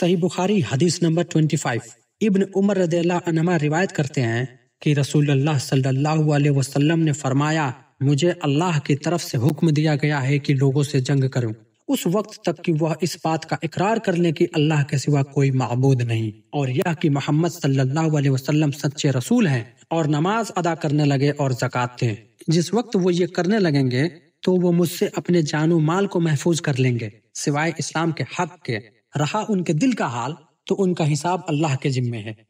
सही बुखारी हदीस नंबर 25 इब्न उमर रदील्ला रिवायत करते हैं कि रसूल सल्लल्लाहु अलैहि वसल्लम ने फरमाया मुझे अल्लाह की तरफ से हुक्म दिया गया है कि लोगों से जंग करूं उस वक्त तक कि वह इस बात का इकरार कर ले की अल्लाह के सिवा कोई मबूद नहीं और यह कि मोहम्मद सल्लाह वसलम सच्चे रसूल है और नमाज अदा करने लगे और जक़ात दें जिस वक्त वो ये करने लगेंगे तो वो मुझसे अपने जानो माल को महफूज कर लेंगे सिवाय इस्लाम के हक के रहा उनके दिल का हाल तो उनका हिसाब अल्लाह के जिम्मे है